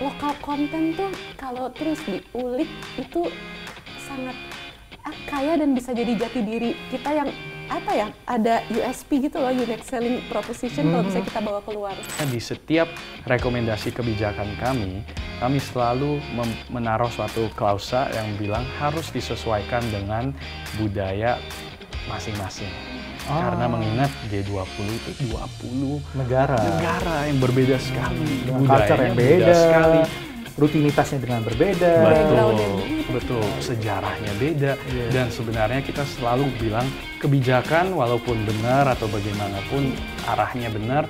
lokal konten tuh kalau terus diulik itu sangat ah, kaya dan bisa jadi jati diri kita yang apa ya ada USP gitu loh unique selling proposition kalau mm-hmm. bisa kita bawa keluar. Nah, di setiap rekomendasi kebijakan kami, kami selalu menaruh suatu klausa yang bilang harus disesuaikan dengan budaya masing-masing oh. karena ah. mengingat G20 itu 20 negara negara yang berbeda sekali hmm. budaya yang beda, beda sekali rutinitasnya dengan berbeda betul betul sejarahnya beda yeah. dan sebenarnya kita selalu bilang kebijakan walaupun benar atau bagaimanapun arahnya benar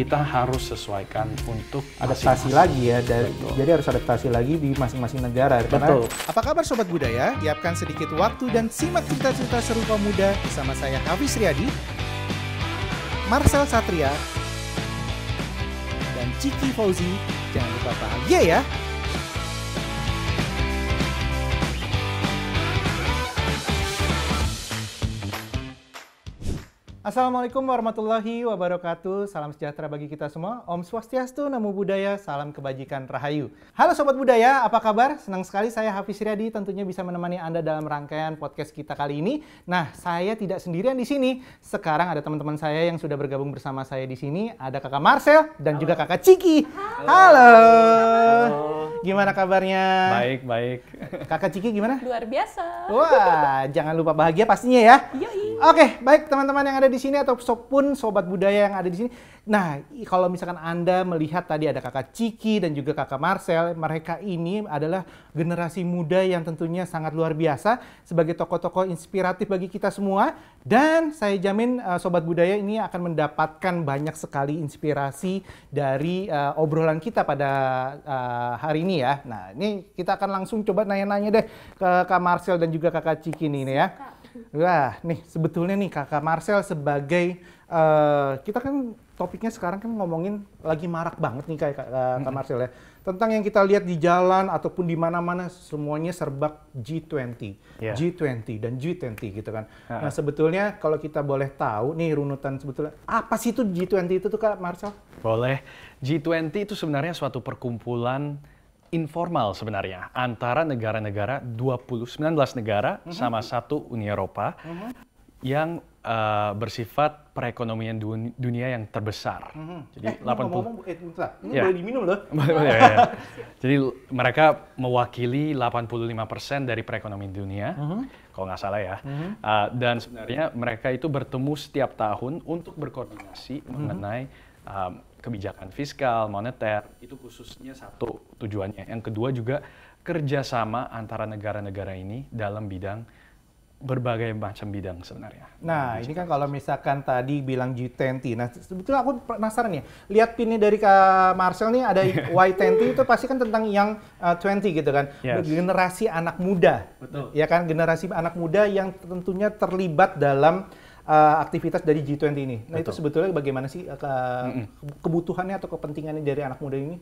kita harus sesuaikan untuk adaptasi lagi ya dari, jadi harus adaptasi lagi di masing-masing negara Betul. apa kabar sobat budaya siapkan sedikit waktu dan simak cerita-cerita seru kaum muda bersama saya Hafiz Riyadi Marcel Satria dan Ciki Fauzi jangan lupa bahagia ya Assalamualaikum warahmatullahi wabarakatuh. Salam sejahtera bagi kita semua. Om Swastiastu, Namo Buddhaya, salam kebajikan rahayu. Halo sobat budaya, apa kabar? Senang sekali saya Hafiz Riyadi tentunya bisa menemani Anda dalam rangkaian podcast kita kali ini. Nah, saya tidak sendirian di sini. Sekarang ada teman-teman saya yang sudah bergabung bersama saya di sini. Ada Kakak Marcel dan Halo. juga Kakak Ciki. Halo. Halo. Halo. Gimana kabarnya? Baik, baik. Kakak Ciki gimana? Luar biasa. Wah, jangan lupa bahagia pastinya ya. Iya Iya, Oke, okay, baik teman-teman yang ada di sini atau sopun sobat budaya yang ada di sini. Nah, kalau misalkan Anda melihat tadi ada Kakak Ciki dan juga Kakak Marcel, mereka ini adalah generasi muda yang tentunya sangat luar biasa sebagai tokoh-tokoh inspiratif bagi kita semua dan saya jamin eh, sobat budaya ini akan mendapatkan banyak sekali inspirasi dari uh, obrolan kita pada uh, hari ini ya. Nah, ini kita akan langsung coba nanya-nanya deh ke Kak Marcel dan juga Kakak Ciki ini ya. Suka. Wah, nih sebetulnya nih Kakak Marcel sebagai uh, kita kan topiknya sekarang kan ngomongin lagi marak banget nih kayak kakak Kak eh, Marcel ya. Tentang yang kita lihat di jalan ataupun di mana-mana semuanya serba G20. Yeah. G20 dan G20 gitu kan. Uh -huh. Nah, sebetulnya kalau kita boleh tahu nih runutan sebetulnya apa sih itu G20 itu tuh Kak Marcel? Boleh. G20 itu sebenarnya suatu perkumpulan informal sebenarnya antara negara-negara dua 19 negara mm -hmm. sama satu Uni Eropa mm -hmm. yang uh, bersifat perekonomian dunia, yang terbesar. Mm -hmm. Jadi eh, 80 ngomong, eh, bentar. ini yeah. boleh diminum loh. ya, ya. Jadi mereka mewakili 85% dari perekonomian dunia. Mm -hmm. Kalau nggak salah ya. Mm -hmm. uh, dan sebenarnya mereka itu bertemu setiap tahun untuk berkoordinasi mm -hmm. mengenai um, kebijakan fiskal, moneter, itu khususnya satu tujuannya. Yang kedua juga kerjasama antara negara-negara ini dalam bidang berbagai macam bidang sebenarnya. Nah, ini kan kalau misalkan tadi bilang G20. Nah, sebetulnya aku penasaran ya. Lihat pinnya dari Kak Marcel nih ada Y20 itu pasti kan tentang yang uh, eh, 20 gitu kan. Yes. Generasi anak muda. Betul. Ya kan, generasi anak muda yang tentunya terlibat dalam uh, aktivitas dari G20 ini. Nah Betul. itu sebetulnya bagaimana sih uh, kebutuhannya atau kepentingannya dari anak muda ini?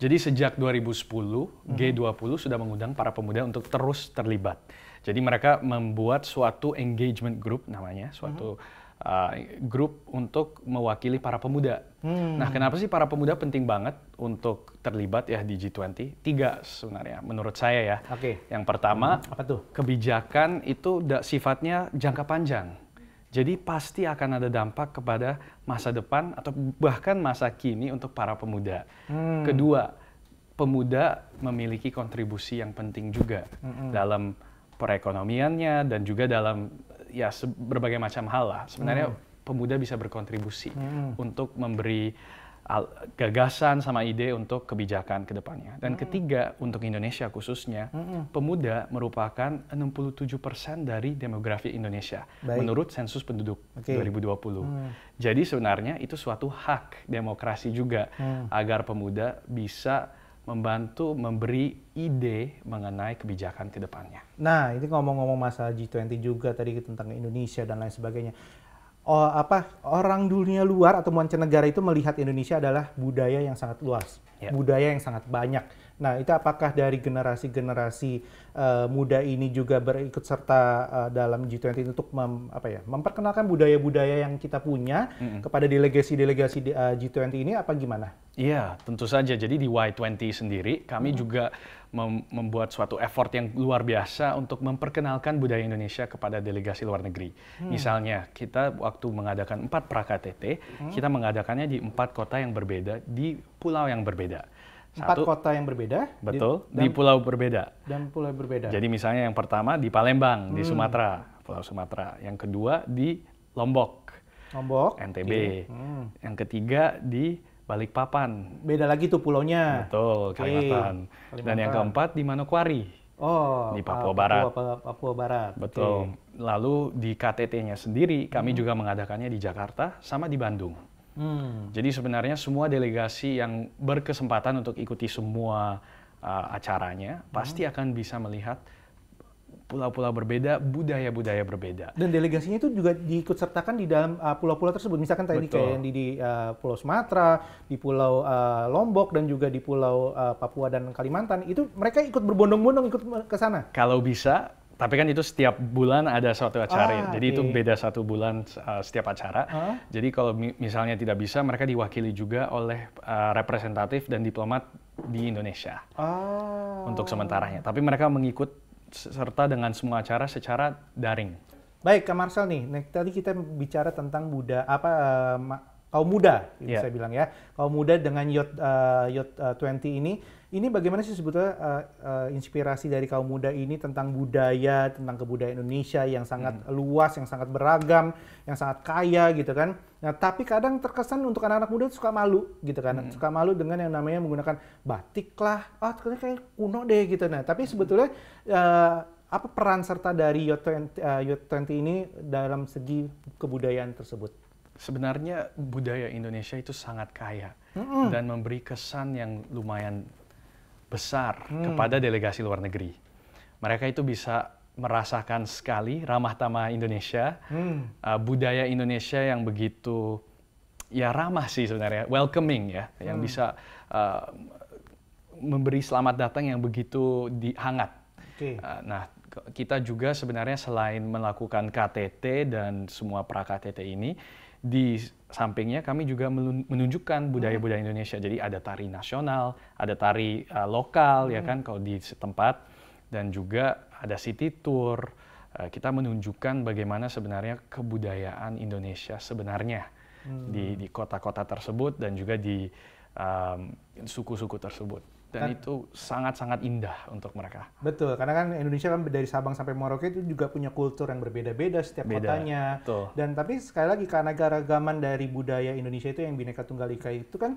Jadi sejak 2010 mm-hmm. G20 sudah mengundang para pemuda untuk terus terlibat. Jadi mereka membuat suatu engagement group namanya, suatu mm mm-hmm. uh, eh, grup untuk mewakili para pemuda. Mm. Nah, kenapa sih para pemuda penting banget untuk terlibat ya di G20? Tiga sebenarnya menurut saya ya. Oke. Okay. Yang pertama, hmm apa tuh? Kebijakan itu sifatnya jangka panjang. Jadi pasti akan ada dampak kepada masa depan atau bahkan masa kini untuk para pemuda. Hmm. Kedua, pemuda memiliki kontribusi yang penting juga hmm. dalam perekonomiannya dan juga dalam ya berbagai macam hal lah. Sebenarnya hmm. pemuda bisa berkontribusi hmm. untuk memberi gagasan sama ide untuk kebijakan ke depannya. Dan mm ketiga, untuk Indonesia khususnya, mm mm pemuda merupakan 67% persen dari demografi Indonesia Baik. menurut sensus penduduk okay. 2020. Mm. Jadi sebenarnya itu suatu hak demokrasi juga mm. agar pemuda bisa membantu memberi ide mengenai kebijakan ke depannya. Nah, itu ngomong-ngomong masalah G20 juga tadi tentang Indonesia dan lain sebagainya oh, apa orang dunia luar atau mancanegara itu melihat Indonesia adalah budaya yang sangat luas, yeah. budaya yang sangat banyak. Nah, itu apakah dari generasi-generasi uh, muda ini juga berikut serta uh, dalam G20 untuk mem, apa ya, memperkenalkan budaya-budaya yang kita punya mm -hmm. kepada delegasi-delegasi uh, eh, G20 ini apa gimana? Iya, tentu saja. Jadi di Y20 sendiri kami mm -hmm. juga membuat suatu effort yang luar biasa untuk memperkenalkan budaya Indonesia kepada delegasi luar negeri. Hmm. Misalnya, kita waktu mengadakan empat pra-KTT, hmm. kita mengadakannya di empat kota yang berbeda, di pulau yang berbeda. Satu, kota yang berbeda? Betul, di, di pulau berbeda. Dan pulau berbeda. Jadi misalnya yang pertama di Palembang, hmm. di Sumatera, pulau Sumatera. Yang kedua di Lombok. Lombok. NTB. Iya. Hmm. Yang ketiga di Balikpapan. Beda lagi tuh pulaunya. Betul, Kalimantan. Kalimantan. Dan yang keempat di Manokwari. Oh, di ah, Papua, Papua Barat. Papua, Barat. Betul. Okay. Lalu di KTT-nya sendiri kami hmm. juga mengadakannya di Jakarta sama di Bandung. Hmm. Jadi sebenarnya semua delegasi yang berkesempatan untuk ikuti semua uh, acaranya hmm. pasti akan bisa melihat pulau-pulau berbeda, budaya-budaya berbeda. Dan delegasinya itu juga diikut sertakan di dalam uh, pulau-pulau uh, tersebut. Misalkan tadi kayak yang di, di uh, Pulau Sumatera, di Pulau uh, Lombok dan juga di Pulau uh, Papua dan Kalimantan, itu mereka ikut berbondong-bondong ikut ke sana. Kalau bisa, tapi kan itu setiap bulan ada suatu acara ya. ah, Jadi okay. itu beda satu bulan uh, setiap acara. Huh? Ah. Jadi kalau mi misalnya tidak bisa, mereka diwakili juga oleh uh, representatif dan diplomat di Indonesia ah. untuk sementaranya. Tapi mereka mengikut serta dengan semua acara secara daring. Baik, Kak Marcel nih, nih tadi kita bicara tentang muda apa uh, kaum muda, gitu yeah. saya bilang ya, kaum muda dengan Yot uh, Yot uh, 20 ini ini bagaimana sih sebetulnya uh, uh, inspirasi dari kaum muda ini tentang budaya, tentang kebudayaan Indonesia yang sangat hmm. luas, yang sangat beragam, yang sangat kaya gitu kan. Nah, tapi kadang terkesan untuk anak-anak muda suka malu gitu kan. Hmm. Suka malu dengan yang namanya menggunakan batik lah. Ah, ternyata kayak kuno deh gitu. Nah, tapi sebetulnya uh, apa peran serta dari Youth20 uh, 20 ini dalam segi kebudayaan tersebut? Sebenarnya budaya Indonesia itu sangat kaya mm -hmm. dan memberi kesan yang lumayan besar hmm. kepada delegasi luar negeri. Mereka itu bisa merasakan sekali ramah tamah Indonesia, hmm. uh, budaya Indonesia yang begitu ya ramah sih sebenarnya, welcoming ya, hmm. yang bisa uh, memberi selamat datang yang begitu dihangat. Okay. Uh, nah, kita juga sebenarnya selain melakukan KTT dan semua pra KTT ini, di sampingnya kami juga menunjukkan budaya-budaya hmm. Indonesia. Jadi ada tari nasional, ada tari uh, lokal ya hmm. ya kan kalau di setempat dan juga ada city tour. Uh, kita menunjukkan bagaimana sebenarnya kebudayaan Indonesia sebenarnya hmm. di kota-kota tersebut dan juga di eh, suku-suku um, suku -suku tersebut dan kan, itu sangat-sangat indah untuk mereka. Betul, karena kan Indonesia kan dari Sabang sampai Merauke itu juga punya kultur yang berbeda-beda setiap Beda, kotanya. Betul. Dan tapi sekali lagi karena keragaman dari budaya Indonesia itu yang Bhinneka Tunggal Ika itu kan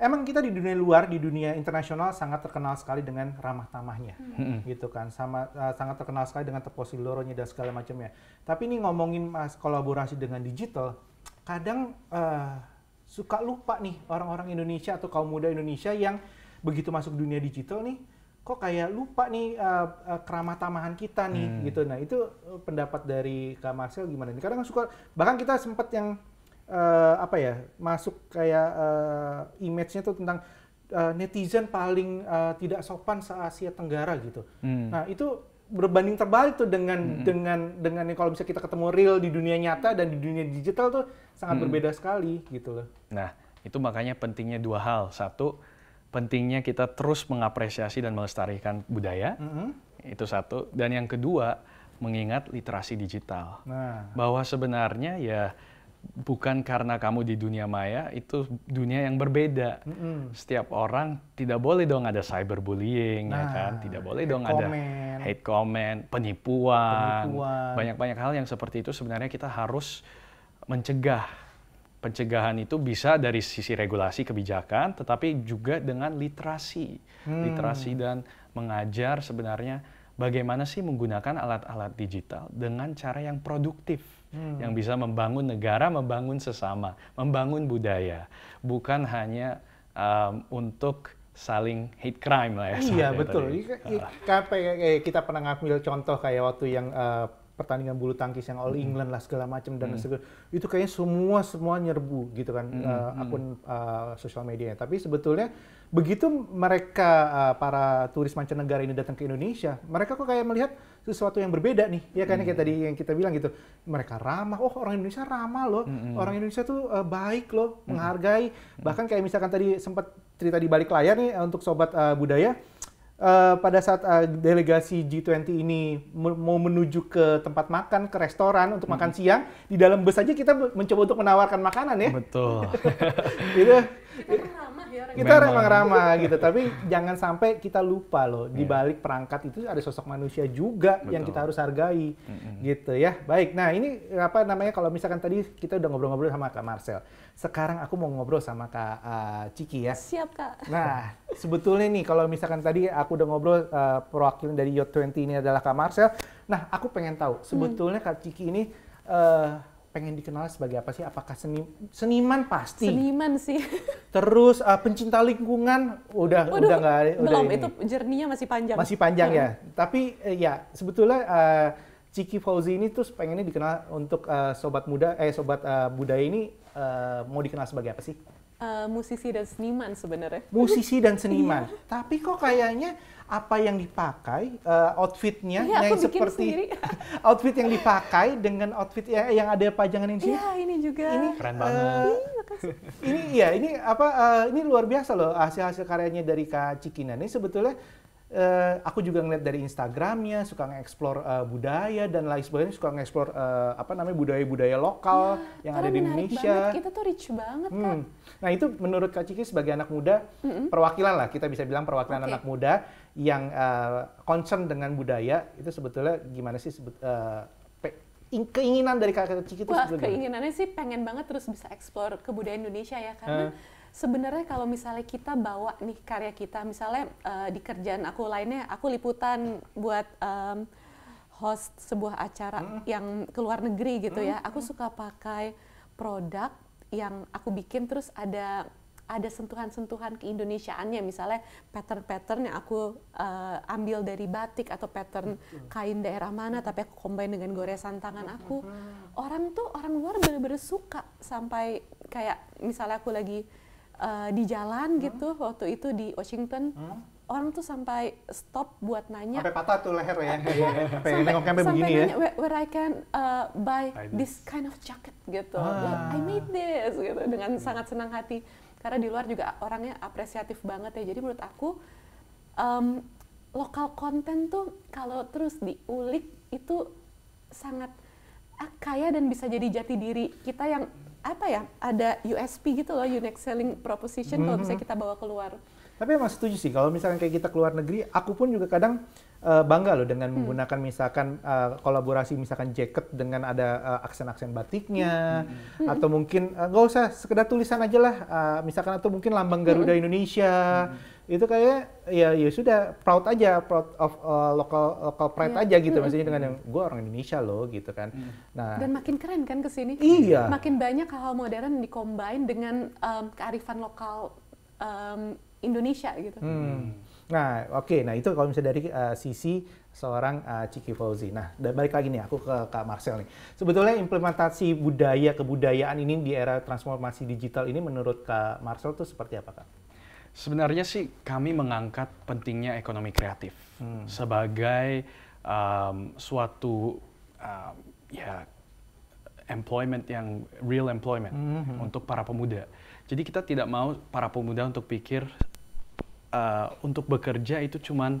emang kita di dunia luar, di dunia internasional sangat terkenal sekali dengan ramah tamahnya, hmm. hmm. gitu kan, sama uh, sangat terkenal sekali dengan teposi loronya dan segala macamnya. Tapi ini ngomongin mas kolaborasi dengan digital, kadang uh, suka lupa nih orang-orang Indonesia atau kaum muda Indonesia yang begitu masuk dunia digital nih kok kayak lupa nih uh, uh, keramah tamahan kita nih hmm. gitu nah itu eh, pendapat dari Kak Marcel gimana nih kadang suka bahkan kita sempat yang uh, apa ya masuk kayak uh, image-nya tuh tentang uh, netizen paling uh, tidak sopan se Asia Tenggara gitu hmm. nah itu berbanding terbalik tuh dengan hmm. hmm. dengan dengan kalau bisa kita ketemu real di dunia nyata dan di dunia digital tuh sangat hmm. berbeda sekali gitu loh nah itu makanya pentingnya dua hal satu pentingnya kita terus mengapresiasi dan melestarikan budaya. Mm -hmm. Itu satu. Dan yang kedua, mengingat literasi digital. Nah. Bahwa sebenarnya ya bukan karena kamu di dunia maya itu dunia yang berbeda. Mm -hmm. Setiap orang tidak boleh dong ada cyberbullying, ya nah, ya kan? Tidak boleh dong comment. ada hate comment, penipuan, banyak-banyak hal yang seperti itu sebenarnya kita harus mencegah pencegahan itu bisa dari sisi regulasi kebijakan, tetapi juga dengan literasi, hmm. literasi dan mengajar sebenarnya bagaimana sih menggunakan alat-alat digital dengan cara yang produktif, hmm. yang bisa membangun negara, membangun sesama, membangun budaya, bukan hanya um, untuk saling hate crime lah ya. Iya betul. Tadi. Kita, kan ah. kita pernah ngambil contoh kayak waktu yang uh, pertandingan bulu tangkis yang All England lah segala macam dan hmm. segala itu kayaknya semua semua nyerbu gitu kan hmm. uh, akun uh, sosial medianya. Tapi sebetulnya begitu mereka uh, para turis mancanegara ini datang ke Indonesia, mereka kok kayak melihat sesuatu yang berbeda nih. Ya kayaknya hmm. kayak tadi yang kita bilang gitu. Mereka ramah. Oh, orang Indonesia ramah loh. Hmm. Orang Indonesia tuh uh, baik loh, menghargai. Hmm. Bahkan kayak misalkan tadi sempat cerita di balik layar nih untuk sobat uh, budaya Eh, pada saat uh, delegasi G20 ini mau menuju ke tempat makan, ke restoran untuk hmm. makan siang, di dalam bus aja kita mencoba untuk menawarkan makanan ya. Betul. itu, kita memang. memang ramah gitu tapi jangan sampai kita lupa loh di iya. balik perangkat itu ada sosok manusia juga Betul. yang kita harus hargai mm-hmm. gitu ya baik nah ini apa namanya kalau misalkan tadi kita udah ngobrol-ngobrol sama kak Marcel sekarang aku mau ngobrol sama kak uh, Ciki ya siap kak nah sebetulnya nih kalau misalkan tadi aku udah ngobrol uh, perwakilan dari Yacht 20 ini adalah kak Marcel nah aku pengen tahu sebetulnya kak Ciki ini uh, pengen dikenal sebagai apa sih? Apakah seni seniman pasti? Seniman sih. Terus uh, pencinta lingkungan udah Waduh, udah nggak udah belum, ini. itu jerninya masih panjang. Masih panjang hmm. ya. Tapi uh, ya sebetulnya uh, Ciki Fauzi ini terus pengennya dikenal untuk uh, sobat muda eh sobat uh, budaya ini uh, mau dikenal sebagai apa sih? Uh, musisi dan seniman sebenarnya. Musisi dan iya. seniman. Tapi kok kayaknya apa yang dipakai uh, outfitnya ya, yang seperti outfit yang dipakai dengan outfit yang, yang ada pajangan ini ya ini juga. Ini keren eh, banget. Uh, ini ya ini apa uh, ini luar biasa loh hasil-hasil karyanya dari Kak Cikina ini sebetulnya Uh, aku juga ngeliat dari Instagramnya suka ngeksplor uh, budaya dan lain sebagainya suka ngeksplor uh, apa namanya budaya-budaya lokal ya, yang ada di Indonesia. Banget. Kita tuh rich banget hmm. kan. Nah itu menurut Kak Ciki sebagai anak muda mm -hmm. perwakilan lah kita bisa bilang perwakilan okay. anak muda yang uh, concern dengan budaya itu sebetulnya gimana sih sebet, uh, keinginan dari kakak Cici itu Wah, sebetulnya? keinginannya sih pengen banget terus bisa eksplor kebudayaan Indonesia ya karena uh sebenarnya kalau misalnya kita bawa nih karya kita misalnya uh, di kerjaan aku lainnya aku liputan buat um, host sebuah acara hmm. yang ke luar negeri gitu hmm. ya aku hmm. suka pakai produk yang aku bikin terus ada ada sentuhan-sentuhan keindonesiaannya misalnya pattern-pattern yang aku uh, ambil dari batik atau pattern kain daerah mana tapi aku combine dengan goresan tangan aku orang tuh orang luar bener-bener suka sampai kayak misalnya aku lagi uh, di jalan hmm? gitu waktu itu di Washington hmm? orang tuh sampai stop buat nanya. Sampai patah tuh leher ya. Iya, sampai sampai begini ya. nanya, ya. Where, where I can uh, buy this kind of jacket gitu. Ah. I made this gitu dengan sangat senang hati karena di luar juga orangnya apresiatif banget ya jadi menurut aku um, lokal konten tuh kalau terus diulik itu sangat ah, kaya dan bisa jadi jati diri kita yang apa ya ada USP gitu loh unique selling proposition mm -hmm. kalau mm-hmm. bisa kita bawa keluar. Tapi emang setuju sih kalau misalnya kayak kita keluar negeri, aku pun juga kadang uh, bangga loh dengan hmm. menggunakan misalkan uh, kolaborasi misalkan jaket dengan ada uh, aksen-aksen batiknya hmm. atau mungkin nggak uh, usah sekedar tulisan aja lah uh, misalkan atau mungkin lambang Garuda hmm. Indonesia hmm. itu kayak ya ya sudah proud aja proud of uh, local local pride yeah. aja gitu hmm. maksudnya dengan yang gue orang Indonesia loh gitu kan hmm. nah dan makin keren kan kesini iya makin banyak hal-hal modern dikombin dengan um, kearifan lokal um, Indonesia gitu hmm Nah, oke. Okay. Nah, itu kalau misalnya dari uh, sisi seorang uh, eh, Ciki Fauzi. Nah, balik lagi nih aku ke Kak Marcel nih. Sebetulnya implementasi budaya kebudayaan ini di era transformasi digital ini menurut Kak Marcel itu seperti apa, Kak? Sebenarnya sih kami mengangkat pentingnya ekonomi kreatif hmm. sebagai um, suatu um, ya employment yang real employment hmm, -hmm. untuk para pemuda. Jadi kita tidak mau para pemuda untuk pikir uh, untuk bekerja itu cuman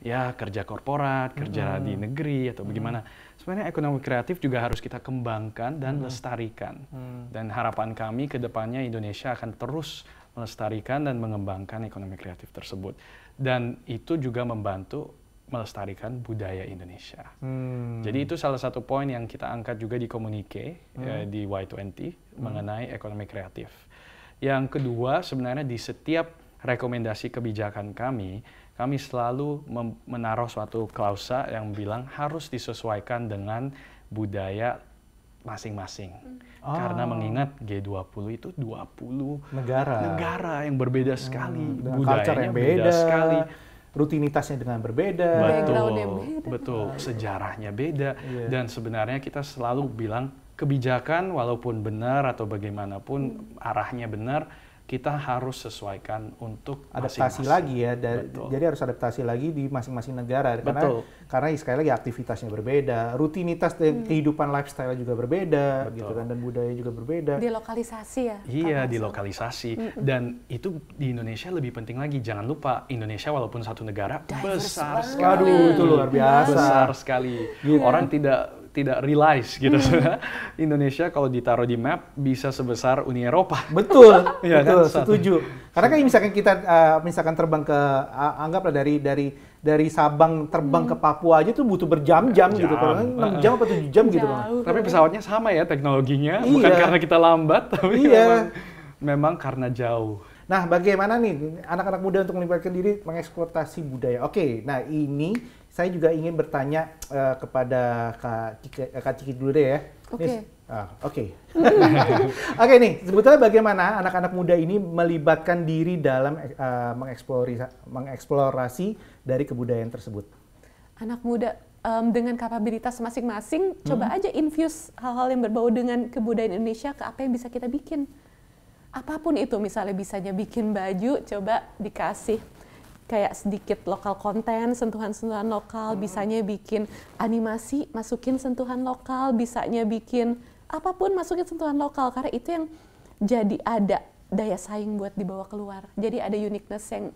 ya kerja korporat, kerja hmm. di negeri atau hmm. bagaimana. Sebenarnya ekonomi kreatif juga harus kita kembangkan dan hmm. lestarikan. Hmm. Dan harapan kami ke depannya Indonesia akan terus melestarikan dan mengembangkan ekonomi kreatif tersebut. Dan itu juga membantu melestarikan budaya Indonesia. Hmm. Jadi itu salah satu poin yang kita angkat juga di komunike hmm. eh, di Y20 hmm. mengenai ekonomi kreatif. Yang kedua sebenarnya di setiap rekomendasi kebijakan kami, kami selalu menaruh suatu klausa yang bilang harus disesuaikan dengan budaya masing-masing. Hmm. Oh. Karena mengingat G20 itu 20 negara negara yang berbeda hmm. sekali, hmm, budayanya yang beda, beda sekali, rutinitasnya dengan berbeda. Betul. Beda. Betul, iya. sejarahnya beda yeah. dan sebenarnya kita selalu bilang kebijakan walaupun benar atau bagaimanapun hmm. arahnya benar kita harus sesuaikan untuk adaptasi masing -masing. lagi ya. dan jadi harus adaptasi lagi di masing-masing negara Betul. karena karena sekali lagi aktivitasnya berbeda, rutinitas dan hmm. kehidupan lifestyle juga berbeda Betul. gitu kan dan budaya juga berbeda. Di ya. Iya, di lokalisasi dan itu di Indonesia lebih penting lagi. Jangan lupa Indonesia walaupun satu negara Diverse besar sekali. Aduh, itu luar biasa. Besar sekali. Gitu. Orang tidak tidak realize gitu hmm. Indonesia kalau ditaruh di map bisa sebesar Uni Eropa. Betul, ya, betul, kan? setuju. Karena kan misalkan kita uh, misalkan terbang ke uh, anggaplah dari dari dari Sabang terbang hmm. ke Papua aja tuh butuh berjam-jam gitu kan 6 jam apa 7 eh. jam gitu kan. Tapi pesawatnya sama ya teknologinya, iya. bukan karena kita lambat tapi iya. memang, memang karena jauh. Nah, bagaimana nih anak-anak muda untuk melibatkan diri mengeksploitasi budaya? Oke, nah ini saya juga ingin bertanya uh, kepada eh, Kak Ciki, dulu deh ya. Oke. Ah, oke. Okay. Oke nih, sebetulnya bagaimana anak-anak muda ini melibatkan diri dalam uh, eh, mengeksplorasi, mengeksplorasi dari kebudayaan tersebut? Anak muda um, dengan kapabilitas masing-masing, hmm. coba aja infuse hal-hal yang berbau dengan kebudayaan Indonesia ke apa yang bisa kita bikin. Apapun itu, misalnya bisanya bikin baju, coba dikasih kayak sedikit lokal konten, sentuhan-sentuhan lokal, hmm. bisanya bikin animasi, masukin sentuhan lokal, bisanya bikin apapun masukin sentuhan lokal karena itu yang jadi ada daya saing buat dibawa keluar. Jadi ada uniqueness yang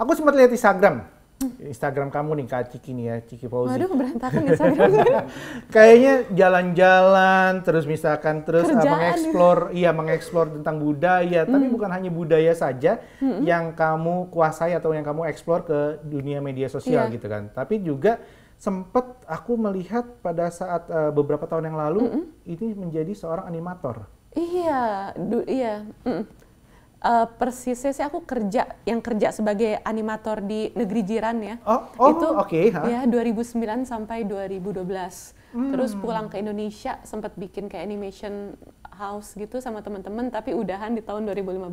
Aku sempat lihat Instagram Instagram kamu nih Kak Ciki nih ya, Ciki Fauzi. Waduh, berantakan Instagram. Kayaknya jalan-jalan, terus misalkan terus uh, mengeksplor, iya mengeksplor tentang budaya, hmm. tapi bukan hanya budaya saja hmm. yang kamu kuasai atau yang kamu eksplor ke dunia media sosial yeah. gitu kan. Tapi juga sempat aku melihat pada saat uh, beberapa tahun yang lalu -hmm. ini menjadi seorang animator. Iya, du iya. Mm -mm uh, persisnya sih aku kerja yang kerja sebagai animator di negeri jiran ya. Oh, oh itu okay, huh? ya 2009 sampai 2012. Hmm. Terus pulang ke Indonesia sempat bikin kayak animation house gitu sama teman-teman tapi udahan di tahun 2015.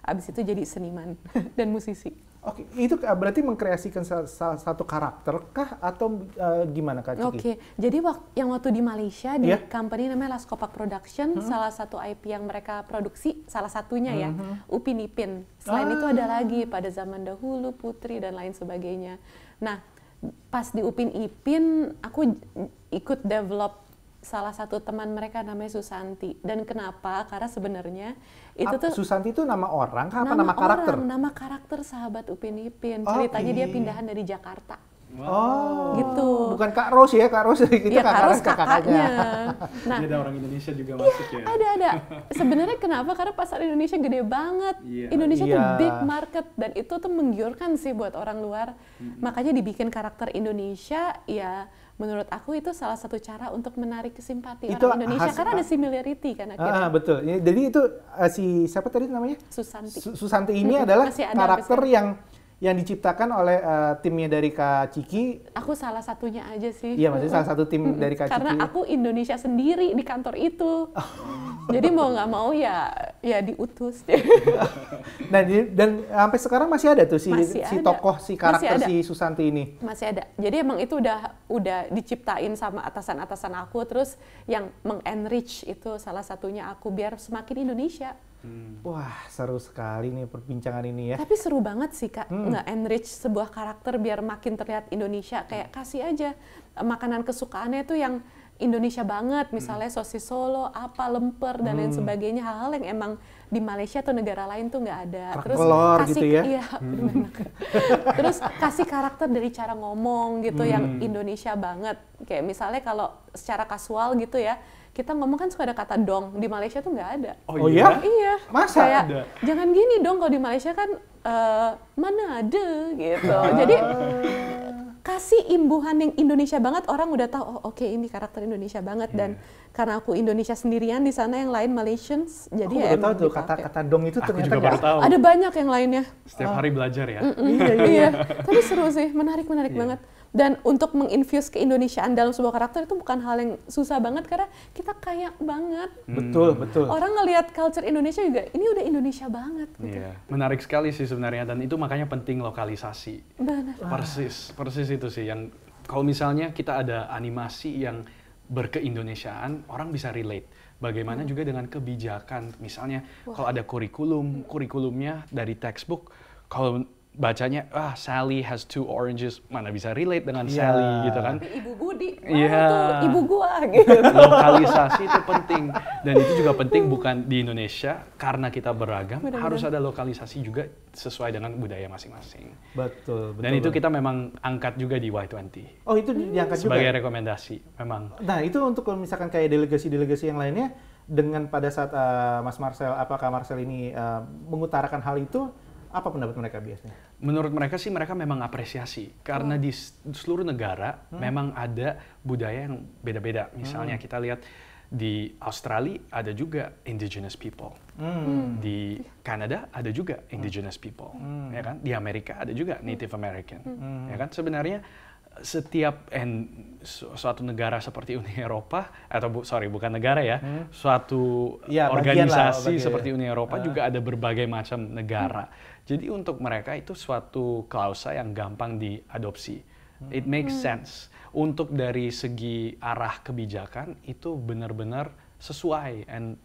Abis itu jadi seniman dan musisi. Oke, okay, itu berarti mengkreasikan salah satu karakter kah atau uh, gimana Kak Oke, okay. jadi wak yang waktu di Malaysia di yeah. company namanya Las Kopak Production, hmm. salah satu IP yang mereka produksi salah satunya ya, hmm. ya, Upin Ipin. Selain ah. itu ada ah. lagi pada zaman dahulu Putri dan lain sebagainya. Nah, pas di Upin Ipin aku ikut develop salah satu teman mereka namanya Susanti. Dan kenapa? Karena sebenarnya itu tuh Susanti itu nama orang kan? apa nama, nama karakter? Orang, nama karakter sahabat Upin Ipin. Ceritanya okay. dia pindahan dari Jakarta Wow. Oh, gitu. Bukan Kak Ros ya, Kak Ros itu ya, Kak Ros kakaknya. Nah, ada orang Indonesia juga iya, masuk ya. Ada ada. Sebenarnya kenapa? Karena pasar Indonesia gede banget. Yeah. Indonesia yeah. tuh iya. big market dan itu tuh menggiurkan sih buat orang luar. hmm Makanya dibikin karakter Indonesia ya menurut aku itu salah satu cara untuk menarik simpati itu orang Indonesia has, karena ada similarity kan ah, akhirnya. Ah, betul. jadi itu uh, si siapa tadi namanya? Susanti. Susanti ini adalah karakter yang yang diciptakan oleh uh, timnya dari Kak Ciki. Aku salah satunya aja sih. Iya, maksudnya salah satu tim dari Kak Ciki. Karena aku Indonesia sendiri di kantor itu. jadi mau nggak mau ya ya diutus. Nah, dan dan sampai sekarang masih ada tuh si masih si tokoh si karakter si Susanti ini. Masih ada. Jadi emang itu udah udah diciptain sama atasan-atasan aku terus yang mengenrich itu salah satunya aku biar semakin Indonesia. Hmm. Wah seru sekali nih perbincangan ini ya. Tapi seru banget sih kak, hmm. nggak enrich sebuah karakter biar makin terlihat Indonesia. Kayak kasih aja eh, makanan kesukaannya tuh yang Indonesia banget, hmm. misalnya hmm. sosis Solo, apa lemper dan hmm. lain sebagainya, hal-hal yang emang di Malaysia atau negara lain tuh nggak ada. Terus kasih, gitu ya? iya, hmm. Terus kasih karakter dari cara ngomong gitu hmm. yang Indonesia banget. Kayak misalnya kalau secara kasual gitu ya, kita ngomong kan suka ada kata dong di Malaysia tuh nggak ada. Oh, oh iya? Iya. iya. Masa kayak, ada? Jangan gini dong kalau di Malaysia kan uh, mana ada gitu. Ah. Jadi kasih imbuhan yang Indonesia banget orang udah tahu oh oke okay, ini karakter Indonesia banget yeah. dan iya. karena aku Indonesia sendirian di sana yang lain Malaysians jadi aku ya udah tahu tuh kata-kata dong itu aku juga juga tahu. ada banyak yang lainnya. Setiap uh, hari ah. belajar ya. Mm -mm, iya, iya. Tapi seru sih, menarik menarik yeah. banget dan untuk menginfuse keindonesiaan dalam sebuah karakter itu bukan hal yang susah banget karena kita kaya banget. Hmm. Betul, betul. Orang ngelihat culture Indonesia juga ini udah Indonesia banget gitu. Iya. Menarik sekali sih sebenarnya dan itu makanya penting lokalisasi. Benar. Persis, persis itu sih yang kalau misalnya kita ada animasi yang berkeindonesiaan, orang bisa relate. Bagaimana hmm. juga dengan kebijakan, misalnya Wah. kalau ada kurikulum, kurikulumnya dari textbook, kalau bacanya ah Sally has two oranges mana bisa relate dengan yeah. Sally gitu kan ibu Budi iya yeah. itu ibu gua iya. gitu lokalisasi itu penting dan itu juga penting bukan di Indonesia karena kita beragam Benar harus ada lokalisasi juga sesuai dengan budaya masing-masing betul, betul dan itu kita memang angkat juga di Y20 oh itu diangkat sebagai juga sebagai rekomendasi memang nah itu untuk kalau misalkan kayak delegasi-delegasi yang lainnya dengan pada saat uh, Mas Marcel apakah Marcel ini uh, mengutarakan hal itu apa pendapat mereka biasanya? Menurut mereka sih mereka memang apresiasi karena oh. di seluruh negara hmm. memang ada budaya yang beda-beda. Misalnya hmm. kita lihat di Australia ada juga indigenous people, hmm. di Kanada ada juga indigenous hmm. people, hmm. ya kan? Di Amerika ada juga hmm. Native American, hmm. ya kan? Sebenarnya setiap and su suatu negara seperti Uni Eropa atau bu, sorry bukan negara ya, hmm. suatu ya, organisasi lah, seperti Uni Eropa uh. juga ada berbagai macam negara. Hmm jadi untuk mereka itu suatu klausa yang gampang diadopsi. It makes hmm. sense. Untuk dari segi arah kebijakan itu benar-benar sesuai and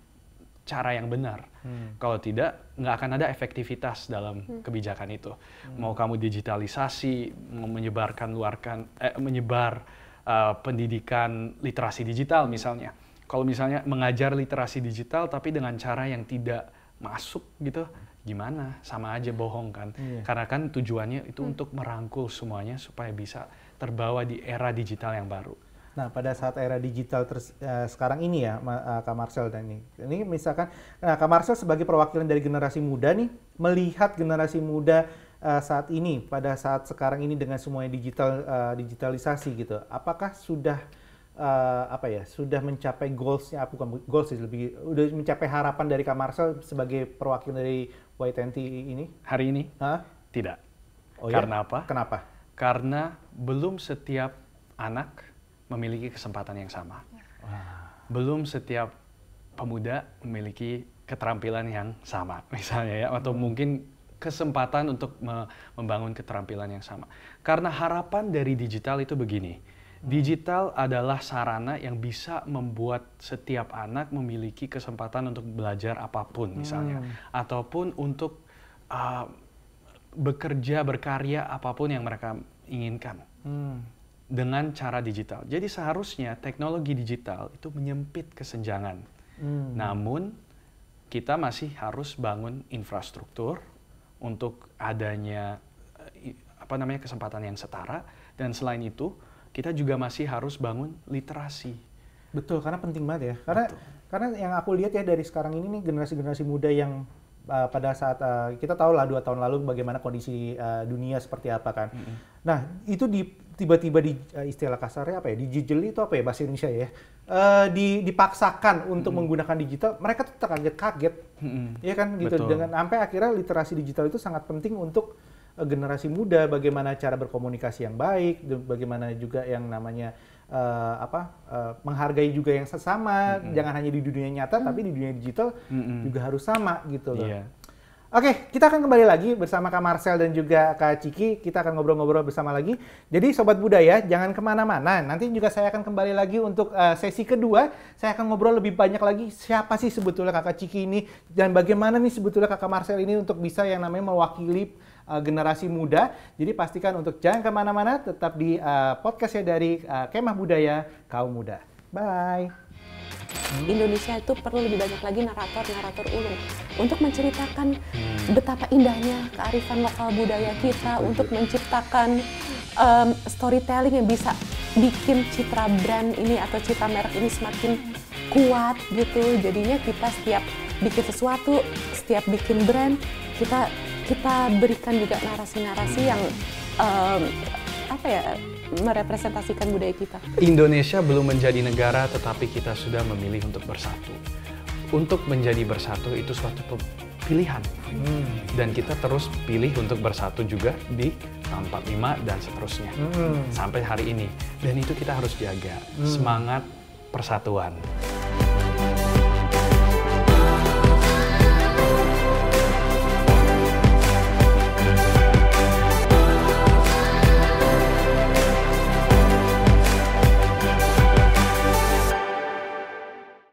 cara yang benar. Hmm. Kalau tidak, nggak akan ada efektivitas dalam hmm. kebijakan itu. Hmm. Mau kamu digitalisasi, mau menyebarkan luarkan, eh, menyebar uh, pendidikan literasi digital misalnya. Kalau misalnya mengajar literasi digital tapi dengan cara yang tidak masuk gitu, gimana sama aja bohong kan iya. karena kan tujuannya itu hmm. untuk merangkul semuanya supaya bisa terbawa di era digital yang baru. Nah pada saat era digital ter uh, eh, sekarang ini ya uh, Kak Marcel dan ini ini misalkan nah, Kak Marcel sebagai perwakilan dari generasi muda nih melihat generasi muda uh, saat ini pada saat sekarang ini dengan semuanya digital uh, digitalisasi gitu apakah sudah uh, apa ya sudah mencapai goalsnya aku ah, bukan goals sih lebih udah mencapai harapan dari Kak Marcel sebagai perwakilan dari Y20 ini? Hari ini? Hah? Tidak. Oh, iya? Karena ya? apa? Kenapa? Karena belum setiap anak memiliki kesempatan yang sama. Wow. Belum setiap pemuda memiliki keterampilan yang sama, misalnya ya, atau hmm. mungkin kesempatan untuk membangun keterampilan yang sama. Karena harapan dari digital itu begini Digital adalah sarana yang bisa membuat setiap anak memiliki kesempatan untuk belajar apapun misalnya hmm. ataupun untuk uh, bekerja berkarya apapun yang mereka inginkan. Hmm. Dengan cara digital. Jadi seharusnya teknologi digital itu menyempit kesenjangan. Hmm. Namun kita masih harus bangun infrastruktur untuk adanya eh, apa namanya kesempatan yang setara dan selain itu kita juga masih harus bangun literasi. Betul, karena penting banget ya. Karena Betul. karena yang aku lihat ya dari sekarang ini nih generasi-generasi muda yang uh, pada saat uh, kita tahu lah dua tahun lalu bagaimana kondisi uh, dunia seperti apa kan. Mm -hmm. Nah itu di tiba-tiba di uh, istilah kasarnya apa ya dijejeli itu apa ya bahasa Indonesia ya uh, di, dipaksakan untuk mm menggunakan digital mereka tuh terkaget-kaget mm -hmm. ya kan gitu Betul. dengan sampai akhirnya literasi digital itu sangat penting untuk Eh, generasi muda bagaimana cara berkomunikasi yang baik, bagaimana juga yang namanya uh, apa uh, menghargai juga yang sesama, mm -hmm. jangan hanya di dunia nyata mm. tapi di dunia digital mm -hmm. juga harus sama gitu loh. Yeah. Oke, okay, kita akan kembali lagi bersama Kak Marcel dan juga Kak Ciki. Kita akan ngobrol-ngobrol bersama lagi. Jadi Sobat Budaya, jangan kemana-mana. Nanti juga saya akan kembali lagi untuk uh, sesi kedua. Saya akan ngobrol lebih banyak lagi siapa sih sebetulnya Kakak Ciki ini dan bagaimana nih sebetulnya Kakak Marcel ini untuk bisa yang namanya mewakili uh, generasi muda. Jadi pastikan untuk jangan kemana-mana, tetap di uh, podcastnya dari uh, Kemah Budaya Kaum Muda. Bye. Indonesia itu perlu lebih banyak lagi narator-narator ulung untuk menceritakan hmm. betapa indahnya kearifan lokal budaya kita Betul. untuk menciptakan um, storytelling yang bisa bikin citra brand ini atau citra merek ini semakin kuat gitu. Jadinya kita setiap bikin sesuatu, setiap bikin brand, kita kita berikan juga narasi-narasi yang um, apa ya merepresentasikan budaya kita. Indonesia belum menjadi negara tetapi kita sudah memilih untuk bersatu. Untuk menjadi bersatu itu suatu pilihan. Hmm. Dan kita terus pilih untuk bersatu juga di 45 dan seterusnya. Hmm. Sampai hari ini. Dan itu kita harus jaga hmm. semangat persatuan.